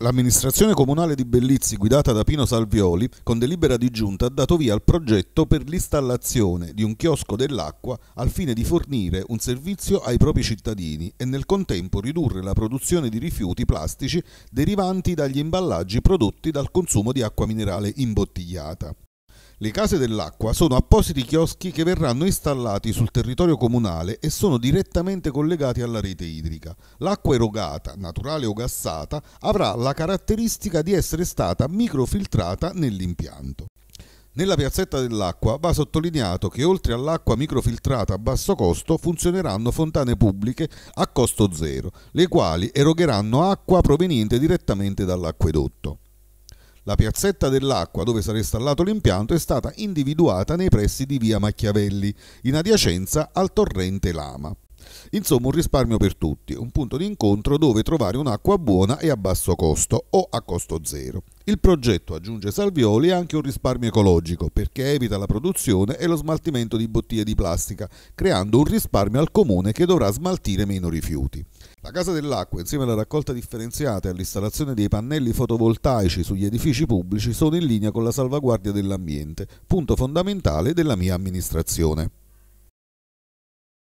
L'amministrazione comunale di Bellizzi, guidata da Pino Salvioli, con delibera di giunta ha dato via al progetto per l'installazione di un chiosco dell'acqua al fine di fornire un servizio ai propri cittadini e nel contempo ridurre la produzione di rifiuti plastici derivanti dagli imballaggi prodotti dal consumo di acqua minerale imbottigliata. Le case dell'acqua sono appositi chioschi che verranno installati sul territorio comunale e sono direttamente collegati alla rete idrica. L'acqua erogata, naturale o gassata, avrà la caratteristica di essere stata microfiltrata nell'impianto. Nella piazzetta dell'acqua va sottolineato che oltre all'acqua microfiltrata a basso costo funzioneranno fontane pubbliche a costo zero, le quali erogheranno acqua proveniente direttamente dall'acquedotto. La piazzetta dell'acqua dove sarà installato l'impianto è stata individuata nei pressi di via Machiavelli, in adiacenza al torrente Lama. Insomma, un risparmio per tutti, un punto di incontro dove trovare un'acqua buona e a basso costo o a costo zero. Il progetto, aggiunge Salvioli, è anche un risparmio ecologico perché evita la produzione e lo smaltimento di bottiglie di plastica, creando un risparmio al comune che dovrà smaltire meno rifiuti. La Casa dell'Acqua, insieme alla raccolta differenziata e all'installazione dei pannelli fotovoltaici sugli edifici pubblici, sono in linea con la salvaguardia dell'ambiente, punto fondamentale della mia amministrazione.